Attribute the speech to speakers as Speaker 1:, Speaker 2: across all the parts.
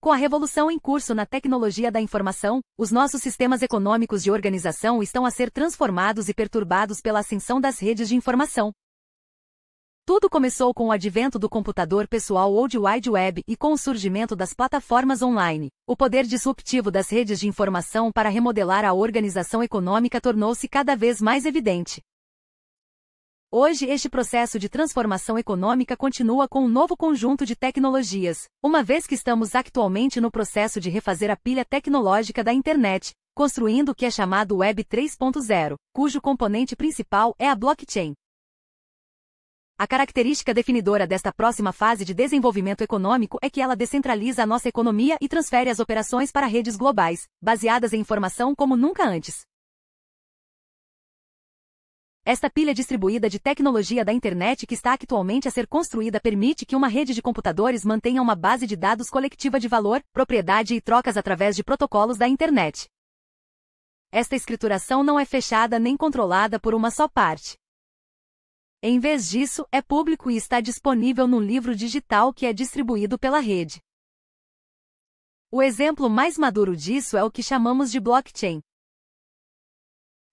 Speaker 1: Com a revolução em curso na tecnologia da informação, os nossos sistemas econômicos de organização estão a ser transformados e perturbados pela ascensão das redes de informação. Tudo começou com o advento do computador pessoal ou de wide web e com o surgimento das plataformas online. O poder disruptivo das redes de informação para remodelar a organização econômica tornou-se cada vez mais evidente. Hoje, este processo de transformação econômica continua com um novo conjunto de tecnologias, uma vez que estamos atualmente no processo de refazer a pilha tecnológica da internet, construindo o que é chamado Web 3.0, cujo componente principal é a blockchain. A característica definidora desta próxima fase de desenvolvimento econômico é que ela descentraliza a nossa economia e transfere as operações para redes globais, baseadas em informação como nunca antes. Esta pilha distribuída de tecnologia da internet que está atualmente a ser construída permite que uma rede de computadores mantenha uma base de dados coletiva de valor, propriedade e trocas através de protocolos da internet. Esta escrituração não é fechada nem controlada por uma só parte. Em vez disso, é público e está disponível num livro digital que é distribuído pela rede. O exemplo mais maduro disso é o que chamamos de blockchain.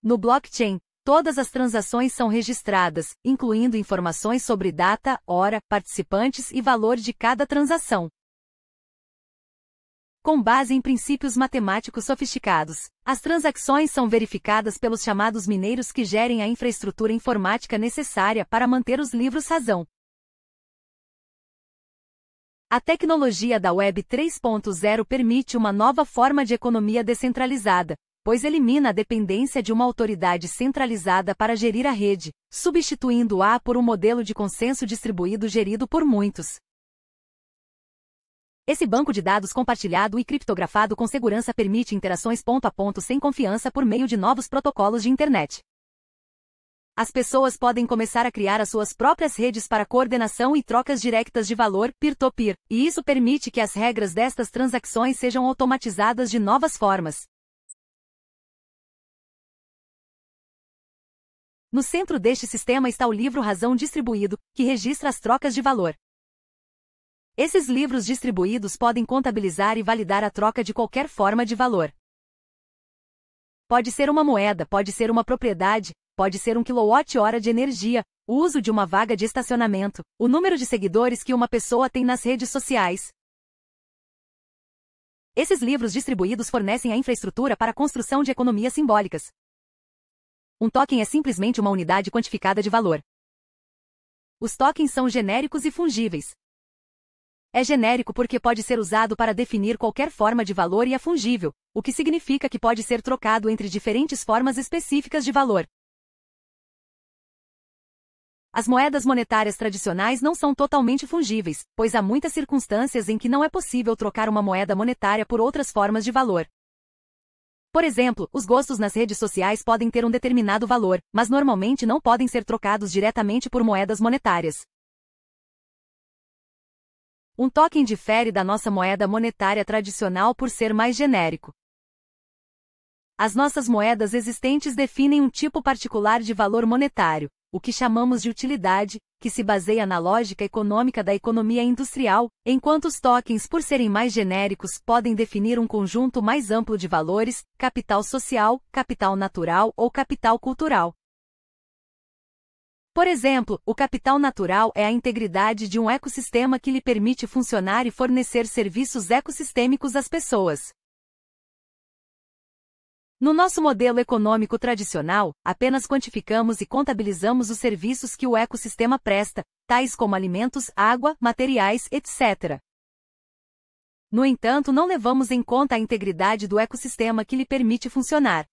Speaker 1: No blockchain, Todas as transações são registradas, incluindo informações sobre data, hora, participantes e valor de cada transação. Com base em princípios matemáticos sofisticados, as transações são verificadas pelos chamados mineiros que gerem a infraestrutura informática necessária para manter os livros razão. A tecnologia da Web 3.0 permite uma nova forma de economia descentralizada, pois elimina a dependência de uma autoridade centralizada para gerir a rede, substituindo-a por um modelo de consenso distribuído gerido por muitos. Esse banco de dados compartilhado e criptografado com segurança permite interações ponto a ponto sem confiança por meio de novos protocolos de internet. As pessoas podem começar a criar as suas próprias redes para coordenação e trocas diretas de valor peer-to-peer, -peer, e isso permite que as regras destas transações sejam automatizadas de novas formas. No centro deste sistema está o livro Razão Distribuído, que registra as trocas de valor. Esses livros distribuídos podem contabilizar e validar a troca de qualquer forma de valor. Pode ser uma moeda, pode ser uma propriedade, pode ser um quilowatt-hora de energia, o uso de uma vaga de estacionamento, o número de seguidores que uma pessoa tem nas redes sociais. Esses livros distribuídos fornecem a infraestrutura para a construção de economias simbólicas, um token é simplesmente uma unidade quantificada de valor. Os tokens são genéricos e fungíveis. É genérico porque pode ser usado para definir qualquer forma de valor e é fungível, o que significa que pode ser trocado entre diferentes formas específicas de valor. As moedas monetárias tradicionais não são totalmente fungíveis, pois há muitas circunstâncias em que não é possível trocar uma moeda monetária por outras formas de valor. Por exemplo, os gostos nas redes sociais podem ter um determinado valor, mas normalmente não podem ser trocados diretamente por moedas monetárias. Um token difere da nossa moeda monetária tradicional por ser mais genérico. As nossas moedas existentes definem um tipo particular de valor monetário, o que chamamos de utilidade, que se baseia na lógica econômica da economia industrial, enquanto os tokens, por serem mais genéricos, podem definir um conjunto mais amplo de valores, capital social, capital natural ou capital cultural. Por exemplo, o capital natural é a integridade de um ecossistema que lhe permite funcionar e fornecer serviços ecossistêmicos às pessoas. No nosso modelo econômico tradicional, apenas quantificamos e contabilizamos os serviços que o ecossistema presta, tais como alimentos, água, materiais, etc. No entanto, não levamos em conta a integridade do ecossistema que lhe permite funcionar.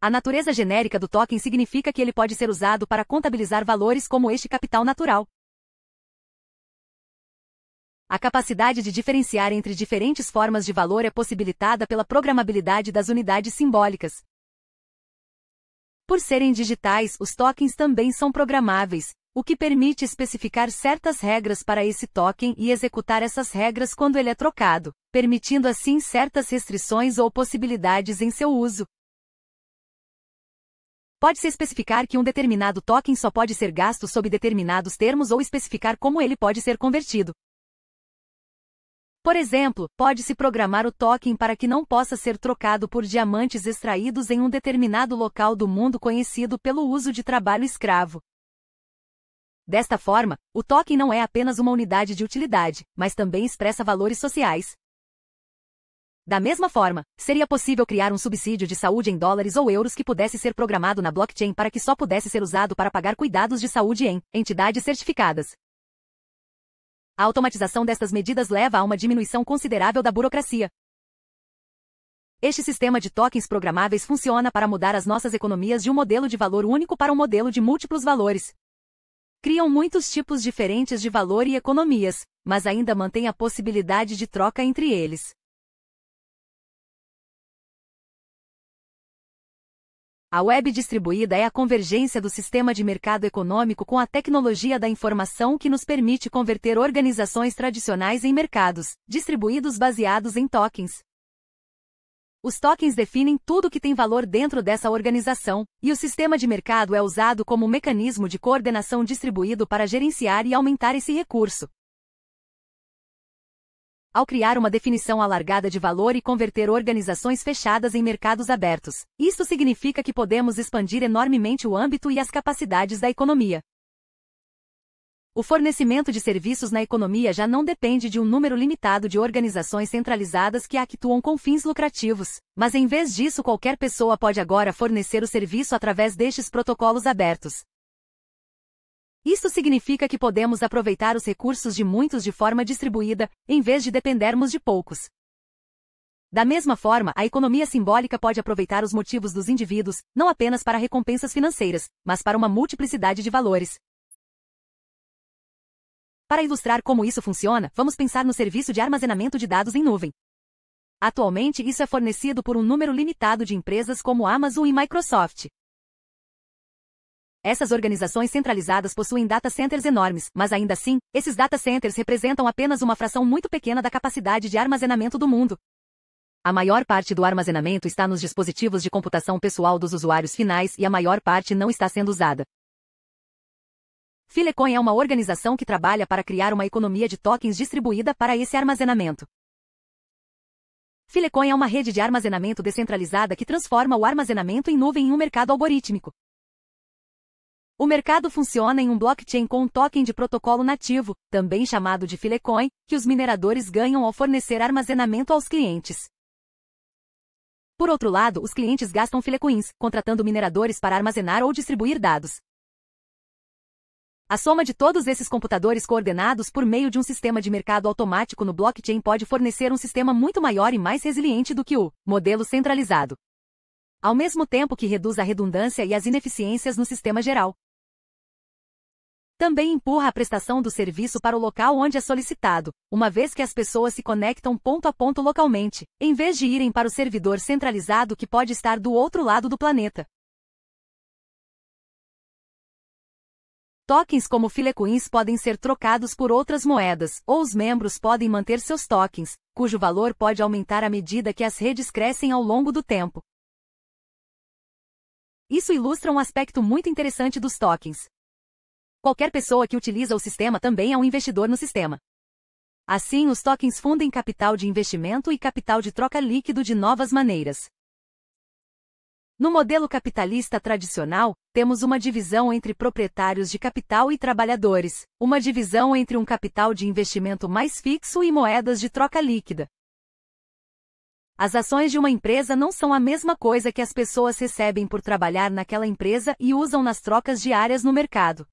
Speaker 1: A natureza genérica do token significa que ele pode ser usado para contabilizar valores como este capital natural, a capacidade de diferenciar entre diferentes formas de valor é possibilitada pela programabilidade das unidades simbólicas. Por serem digitais, os tokens também são programáveis, o que permite especificar certas regras para esse token e executar essas regras quando ele é trocado, permitindo assim certas restrições ou possibilidades em seu uso. Pode-se especificar que um determinado token só pode ser gasto sob determinados termos ou especificar como ele pode ser convertido. Por exemplo, pode-se programar o token para que não possa ser trocado por diamantes extraídos em um determinado local do mundo conhecido pelo uso de trabalho escravo. Desta forma, o token não é apenas uma unidade de utilidade, mas também expressa valores sociais. Da mesma forma, seria possível criar um subsídio de saúde em dólares ou euros que pudesse ser programado na blockchain para que só pudesse ser usado para pagar cuidados de saúde em entidades certificadas. A automatização destas medidas leva a uma diminuição considerável da burocracia. Este sistema de tokens programáveis funciona para mudar as nossas economias de um modelo de valor único para um modelo de múltiplos valores. Criam muitos tipos diferentes de valor e economias, mas ainda mantém a possibilidade de troca entre eles. A web distribuída é a convergência do sistema de mercado econômico com a tecnologia da informação que nos permite converter organizações tradicionais em mercados distribuídos baseados em tokens. Os tokens definem tudo que tem valor dentro dessa organização, e o sistema de mercado é usado como mecanismo de coordenação distribuído para gerenciar e aumentar esse recurso, ao criar uma definição alargada de valor e converter organizações fechadas em mercados abertos. isso significa que podemos expandir enormemente o âmbito e as capacidades da economia. O fornecimento de serviços na economia já não depende de um número limitado de organizações centralizadas que atuam com fins lucrativos, mas em vez disso qualquer pessoa pode agora fornecer o serviço através destes protocolos abertos, isto significa que podemos aproveitar os recursos de muitos de forma distribuída, em vez de dependermos de poucos. Da mesma forma, a economia simbólica pode aproveitar os motivos dos indivíduos, não apenas para recompensas financeiras, mas para uma multiplicidade de valores. Para ilustrar como isso funciona, vamos pensar no serviço de armazenamento de dados em nuvem. Atualmente, isso é fornecido por um número limitado de empresas como Amazon e Microsoft. Essas organizações centralizadas possuem data centers enormes, mas ainda assim, esses data centers representam apenas uma fração muito pequena da capacidade de armazenamento do mundo. A maior parte do armazenamento está nos dispositivos de computação pessoal dos usuários finais e a maior parte não está sendo usada. Filecoin é uma organização que trabalha para criar uma economia de tokens distribuída para esse armazenamento. Filecoin é uma rede de armazenamento descentralizada que transforma o armazenamento em nuvem em um mercado algorítmico. O mercado funciona em um blockchain com um token de protocolo nativo, também chamado de Filecoin, que os mineradores ganham ao fornecer armazenamento aos clientes. Por outro lado, os clientes gastam Filecoins, contratando mineradores para armazenar ou distribuir dados. A soma de todos esses computadores coordenados por meio de um sistema de mercado automático no blockchain pode fornecer um sistema muito maior e mais resiliente do que o modelo centralizado ao mesmo tempo que reduz a redundância e as ineficiências no sistema geral também empurra a prestação do serviço para o local onde é solicitado, uma vez que as pessoas se conectam ponto a ponto localmente, em vez de irem para o servidor centralizado que pode estar do outro lado do planeta. Tokens como filecoins podem ser trocados por outras moedas, ou os membros podem manter seus tokens, cujo valor pode aumentar à medida que as redes crescem ao longo do tempo. Isso ilustra um aspecto muito interessante dos tokens, Qualquer pessoa que utiliza o sistema também é um investidor no sistema. Assim, os tokens fundem capital de investimento e capital de troca líquido de novas maneiras. No modelo capitalista tradicional, temos uma divisão entre proprietários de capital e trabalhadores, uma divisão entre um capital de investimento mais fixo e moedas de troca líquida. As ações de uma empresa não são a mesma coisa que as pessoas recebem por trabalhar naquela empresa e usam nas trocas diárias no mercado.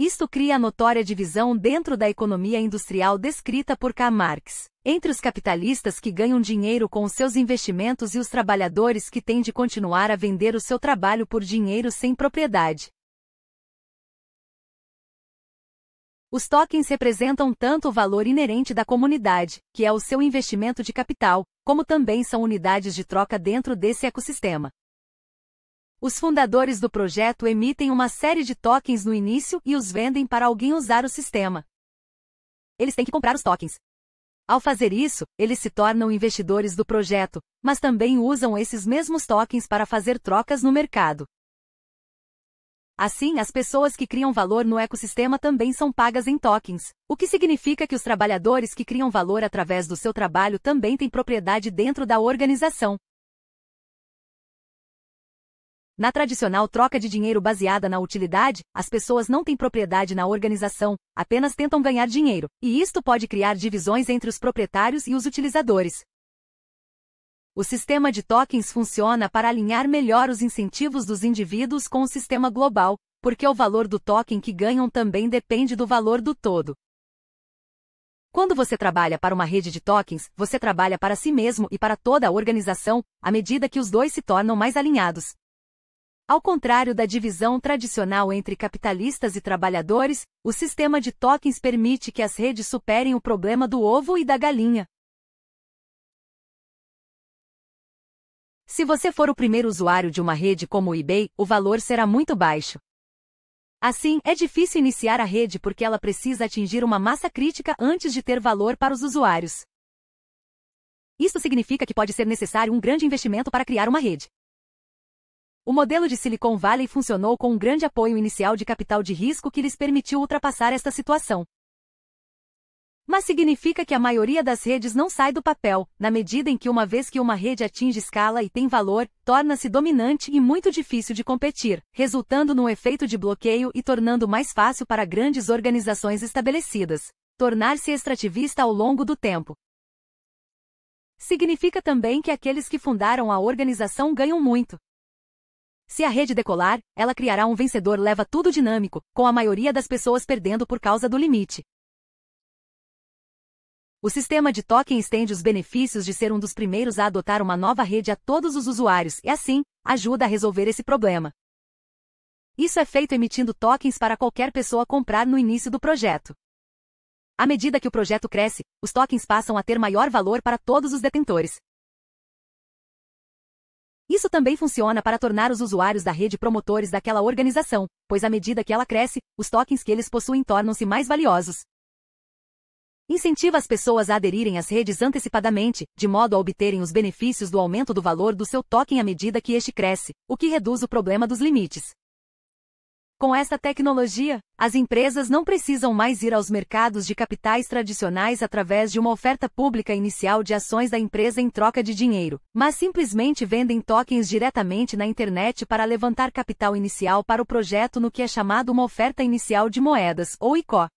Speaker 1: Isto cria a notória divisão dentro da economia industrial descrita por Karl Marx, entre os capitalistas que ganham dinheiro com os seus investimentos e os trabalhadores que têm de continuar a vender o seu trabalho por dinheiro sem propriedade. Os tokens representam tanto o valor inerente da comunidade, que é o seu investimento de capital, como também são unidades de troca dentro desse ecossistema, os fundadores do projeto emitem uma série de tokens no início e os vendem para alguém usar o sistema. Eles têm que comprar os tokens. Ao fazer isso, eles se tornam investidores do projeto, mas também usam esses mesmos tokens para fazer trocas no mercado. Assim, as pessoas que criam valor no ecossistema também são pagas em tokens, o que significa que os trabalhadores que criam valor através do seu trabalho também têm propriedade dentro da organização. Na tradicional troca de dinheiro baseada na utilidade, as pessoas não têm propriedade na organização, apenas tentam ganhar dinheiro, e isto pode criar divisões entre os proprietários e os utilizadores. O sistema de tokens funciona para alinhar melhor os incentivos dos indivíduos com o sistema global, porque o valor do token que ganham também depende do valor do todo. Quando você trabalha para uma rede de tokens, você trabalha para si mesmo e para toda a organização, à medida que os dois se tornam mais alinhados. Ao contrário da divisão tradicional entre capitalistas e trabalhadores, o sistema de tokens permite que as redes superem o problema do ovo e da galinha. Se você for o primeiro usuário de uma rede como o eBay, o valor será muito baixo. Assim, é difícil iniciar a rede porque ela precisa atingir uma massa crítica antes de ter valor para os usuários. Isso significa que pode ser necessário um grande investimento para criar uma rede. O modelo de Silicon Valley funcionou com um grande apoio inicial de capital de risco que lhes permitiu ultrapassar esta situação. Mas significa que a maioria das redes não sai do papel, na medida em que uma vez que uma rede atinge escala e tem valor, torna-se dominante e muito difícil de competir, resultando num efeito de bloqueio e tornando mais fácil para grandes organizações estabelecidas tornar-se extrativista ao longo do tempo. Significa também que aqueles que fundaram a organização ganham muito, se a rede decolar, ela criará um vencedor leva tudo dinâmico, com a maioria das pessoas perdendo por causa do limite. O sistema de token estende os benefícios de ser um dos primeiros a adotar uma nova rede a todos os usuários e, assim, ajuda a resolver esse problema. Isso é feito emitindo tokens para qualquer pessoa comprar no início do projeto. À medida que o projeto cresce, os tokens passam a ter maior valor para todos os detentores, isso também funciona para tornar os usuários da rede promotores daquela organização, pois à medida que ela cresce, os tokens que eles possuem tornam-se mais valiosos. Incentiva as pessoas a aderirem às redes antecipadamente, de modo a obterem os benefícios do aumento do valor do seu token à medida que este cresce, o que reduz o problema dos limites. Com esta tecnologia, as empresas não precisam mais ir aos mercados de capitais tradicionais através de uma oferta pública inicial de ações da empresa em troca de dinheiro, mas simplesmente vendem tokens diretamente na internet para levantar capital inicial para o projeto no que é chamado uma oferta inicial de moedas, ou ICO.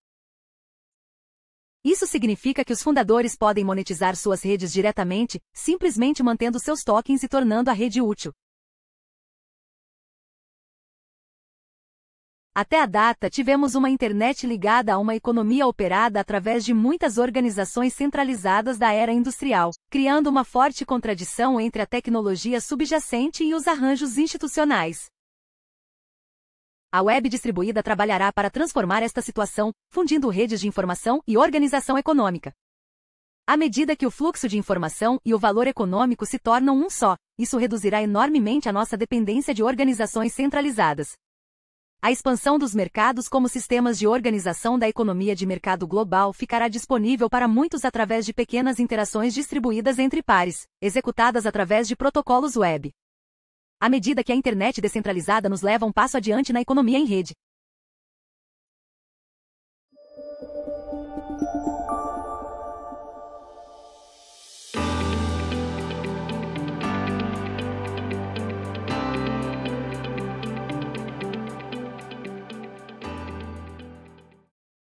Speaker 1: Isso significa que os fundadores podem monetizar suas redes diretamente, simplesmente mantendo seus tokens e tornando a rede útil. Até a data tivemos uma internet ligada a uma economia operada através de muitas organizações centralizadas da era industrial, criando uma forte contradição entre a tecnologia subjacente e os arranjos institucionais. A web distribuída trabalhará para transformar esta situação, fundindo redes de informação e organização econômica. À medida que o fluxo de informação e o valor econômico se tornam um só, isso reduzirá enormemente a nossa dependência de organizações centralizadas. A expansão dos mercados como sistemas de organização da economia de mercado global ficará disponível para muitos através de pequenas interações distribuídas entre pares, executadas através de protocolos web. À medida que a internet descentralizada nos leva um passo adiante na economia em rede,